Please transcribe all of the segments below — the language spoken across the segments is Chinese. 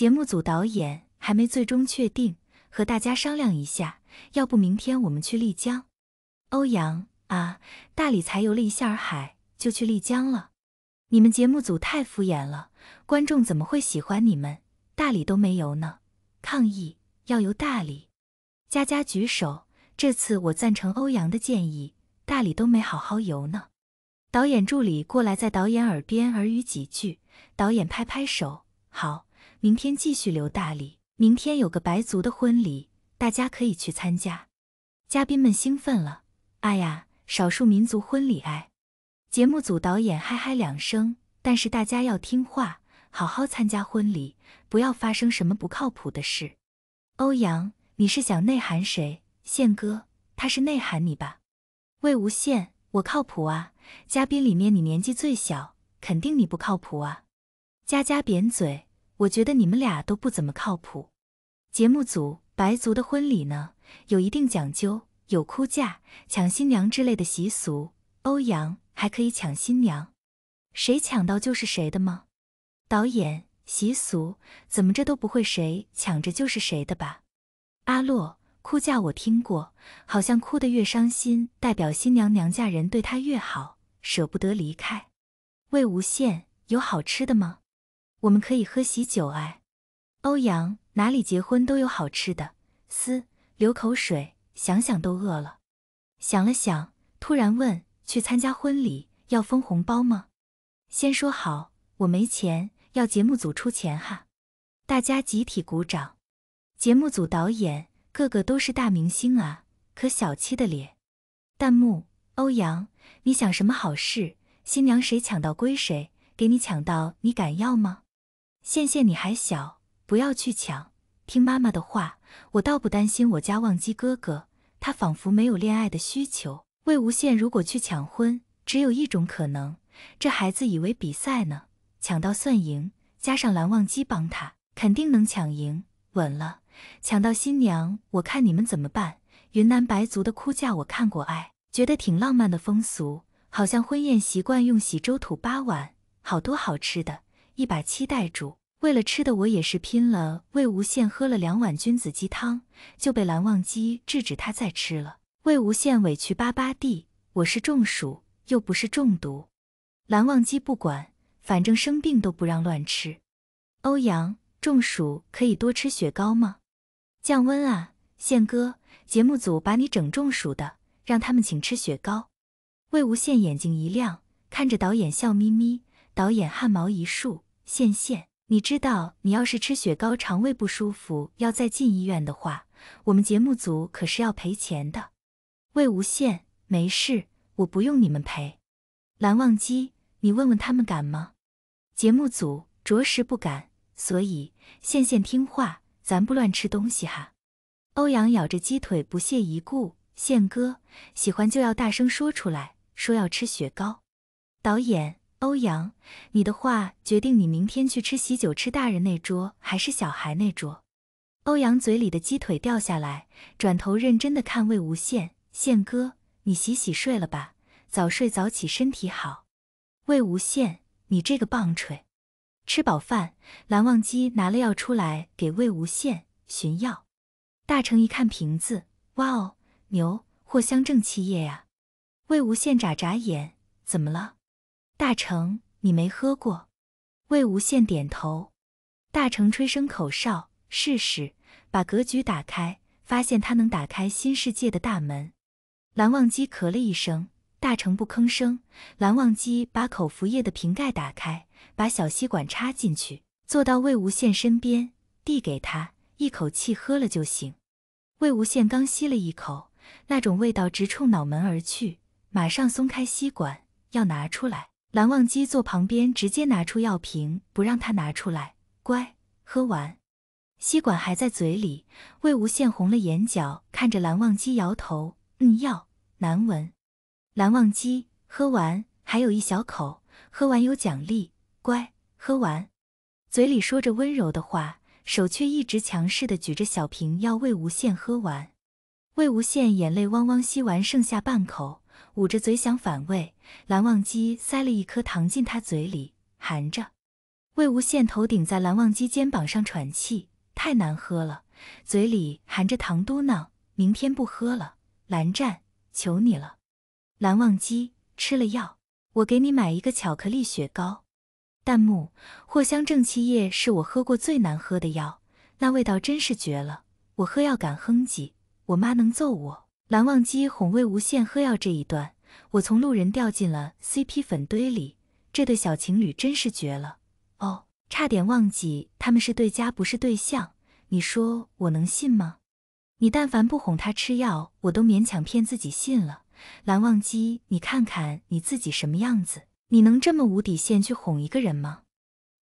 节目组导演还没最终确定，和大家商量一下，要不明天我们去丽江？欧阳啊，大理才游了一下海就去丽江了，你们节目组太敷衍了，观众怎么会喜欢你们？大理都没游呢，抗议！要游大理！佳佳举手，这次我赞成欧阳的建议，大理都没好好游呢。导演助理过来在导演耳边耳语几句，导演拍拍手，好。明天继续留大理。明天有个白族的婚礼，大家可以去参加。嘉宾们兴奋了，哎呀，少数民族婚礼哎！节目组导演嗨嗨两声，但是大家要听话，好好参加婚礼，不要发生什么不靠谱的事。欧阳，你是想内涵谁？宪哥，他是内涵你吧？魏无羡，我靠谱啊！嘉宾里面你年纪最小，肯定你不靠谱啊！佳佳扁嘴。我觉得你们俩都不怎么靠谱。节目组白族的婚礼呢，有一定讲究，有哭嫁、抢新娘之类的习俗。欧阳还可以抢新娘，谁抢到就是谁的吗？导演，习俗怎么着都不会？谁抢着就是谁的吧？阿洛，哭嫁我听过，好像哭得越伤心，代表新娘娘家人对她越好，舍不得离开。魏无羡，有好吃的吗？我们可以喝喜酒哎，欧阳哪里结婚都有好吃的，思，流口水，想想都饿了。想了想，突然问：去参加婚礼要封红包吗？先说好，我没钱，要节目组出钱哈。大家集体鼓掌。节目组导演个个都是大明星啊，可小七的脸。弹幕：欧阳，你想什么好事？新娘谁抢到归谁，给你抢到，你敢要吗？羡羡，你还小，不要去抢，听妈妈的话。我倒不担心我家忘机哥哥，他仿佛没有恋爱的需求。魏无羡如果去抢婚，只有一种可能，这孩子以为比赛呢，抢到算赢，加上蓝忘机帮他，肯定能抢赢，稳了。抢到新娘，我看你们怎么办？云南白族的哭嫁我看过，哎，觉得挺浪漫的风俗，好像婚宴习惯用喜粥土八碗，好多好吃的。一把期待住，为了吃的我也是拼了。魏无羡喝了两碗君子鸡汤，就被蓝忘机制止，他再吃了。魏无羡委屈巴巴地：“我是中暑，又不是中毒。”蓝忘机不管，反正生病都不让乱吃。欧阳中暑可以多吃雪糕吗？降温啊，宪哥，节目组把你整中暑的，让他们请吃雪糕。魏无羡眼睛一亮，看着导演笑眯眯，导演汗毛一竖。线线，你知道，你要是吃雪糕肠胃不舒服，要再进医院的话，我们节目组可是要赔钱的。魏无羡，没事，我不用你们赔。蓝忘机，你问问他们敢吗？节目组着实不敢，所以线线听话，咱不乱吃东西哈。欧阳咬着鸡腿不屑一顾，羡哥喜欢就要大声说出来，说要吃雪糕。导演。欧阳，你的话决定你明天去吃喜酒，吃大人那桌还是小孩那桌？欧阳嘴里的鸡腿掉下来，转头认真的看魏无羡，羡哥，你洗洗睡了吧，早睡早起身体好。魏无羡，你这个棒槌！吃饱饭，蓝忘机拿了药出来给魏无羡寻药。大成一看瓶子，哇哦，牛藿香正气液呀！魏无羡眨眨眼，怎么了？大成，你没喝过？魏无羡点头。大成吹声口哨，试试。把格局打开，发现他能打开新世界的大门。蓝忘机咳了一声。大成不吭声。蓝忘机把口服液的瓶盖打开，把小吸管插进去，坐到魏无羡身边，递给他，一口气喝了就行。魏无羡刚吸了一口，那种味道直冲脑门而去，马上松开吸管，要拿出来。蓝忘机坐旁边，直接拿出药瓶，不让他拿出来。乖，喝完。吸管还在嘴里。魏无羡红了眼角，看着蓝忘机摇头。嗯，药难闻。蓝忘机喝完，还有一小口。喝完有奖励。乖，喝完。嘴里说着温柔的话，手却一直强势的举着小瓶，要魏无羡喝完。魏无羡眼泪汪汪，吸完剩下半口。捂着嘴想反胃，蓝忘机塞了一颗糖进他嘴里，含着。魏无羡头顶在蓝忘机肩膀上喘气，太难喝了，嘴里含着糖嘟囔：“明天不喝了。”蓝湛，求你了。蓝忘机吃了药，我给你买一个巧克力雪糕。弹幕：藿香正气液是我喝过最难喝的药，那味道真是绝了。我喝药敢哼唧，我妈能揍我。蓝忘机哄魏无羡喝药这一段，我从路人掉进了 CP 粉堆里，这对小情侣真是绝了。哦，差点忘记，他们是对家不是对象，你说我能信吗？你但凡不哄他吃药，我都勉强骗自己信了。蓝忘机，你看看你自己什么样子，你能这么无底线去哄一个人吗？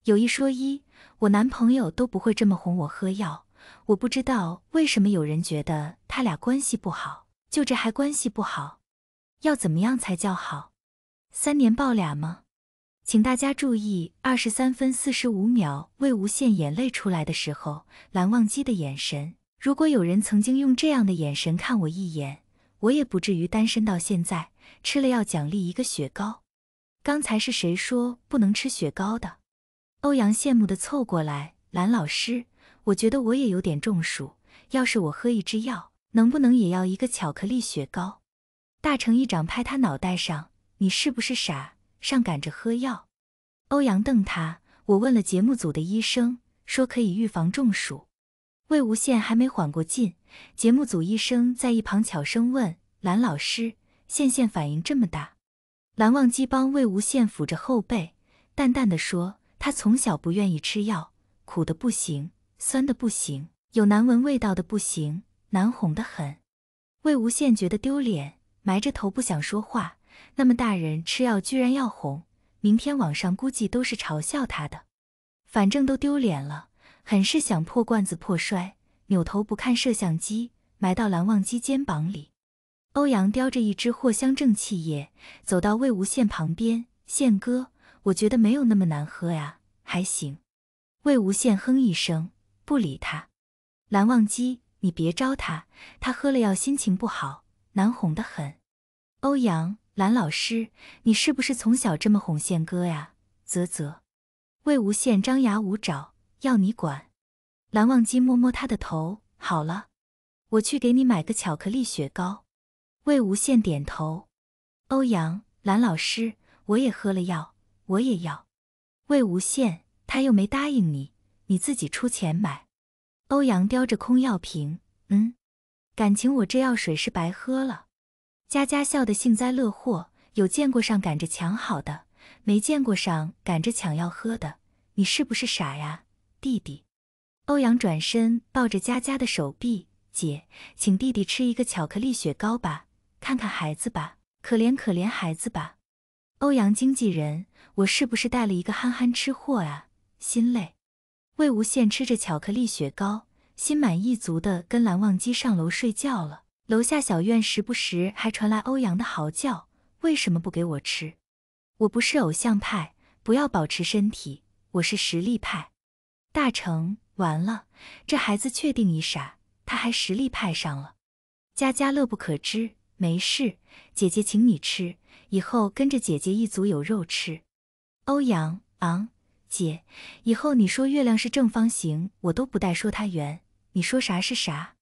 有一说一，我男朋友都不会这么哄我喝药，我不知道为什么有人觉得他俩关系不好。就这还关系不好，要怎么样才叫好？三年抱俩吗？请大家注意，二十三分四十五秒，魏无羡眼泪出来的时候，蓝忘机的眼神。如果有人曾经用这样的眼神看我一眼，我也不至于单身到现在。吃了要奖励一个雪糕。刚才是谁说不能吃雪糕的？欧阳羡慕的凑过来，蓝老师，我觉得我也有点中暑，要是我喝一支药。能不能也要一个巧克力雪糕？大成一掌拍他脑袋上，你是不是傻？上赶着喝药？欧阳瞪他。我问了节目组的医生，说可以预防中暑。魏无羡还没缓过劲，节目组医生在一旁悄声问蓝老师：“羡羡反应这么大？”蓝忘机帮魏无羡抚着后背，淡淡的说：“他从小不愿意吃药，苦的不行，酸的不行，有难闻味道的不行。”难哄的很，魏无羡觉得丢脸，埋着头不想说话。那么大人吃药居然要哄，明天网上估计都是嘲笑他的。反正都丢脸了，很是想破罐子破摔，扭头不看摄像机，埋到蓝忘机肩膀里。欧阳叼着一支藿香正气液，走到魏无羡旁边：“羡哥，我觉得没有那么难喝呀，还行。”魏无羡哼一声，不理他。蓝忘机。你别招他，他喝了药，心情不好，难哄的很。欧阳蓝老师，你是不是从小这么哄宪哥呀？啧啧。魏无羡张牙舞爪，要你管。蓝忘机摸摸他的头，好了，我去给你买个巧克力雪糕。魏无羡点头。欧阳蓝老师，我也喝了药，我也要。魏无羡他又没答应你，你自己出钱买。欧阳叼着空药瓶，嗯，感情我这药水是白喝了。佳佳笑得幸灾乐祸，有见过上赶着抢好的，没见过上赶着抢药喝的，你是不是傻呀，弟弟？欧阳转身抱着佳佳的手臂，姐，请弟弟吃一个巧克力雪糕吧，看看孩子吧，可怜可怜孩子吧。欧阳经纪人，我是不是带了一个憨憨吃货啊？心累。魏无羡吃着巧克力雪糕，心满意足的跟蓝忘机上楼睡觉了。楼下小院时不时还传来欧阳的嚎叫：“为什么不给我吃？我不是偶像派，不要保持身体，我是实力派。”大成完了，这孩子确定一傻，他还实力派上了。家家乐不可支，没事，姐姐请你吃，以后跟着姐姐一族有肉吃。欧阳昂。姐，以后你说月亮是正方形，我都不带说它圆。你说啥是啥。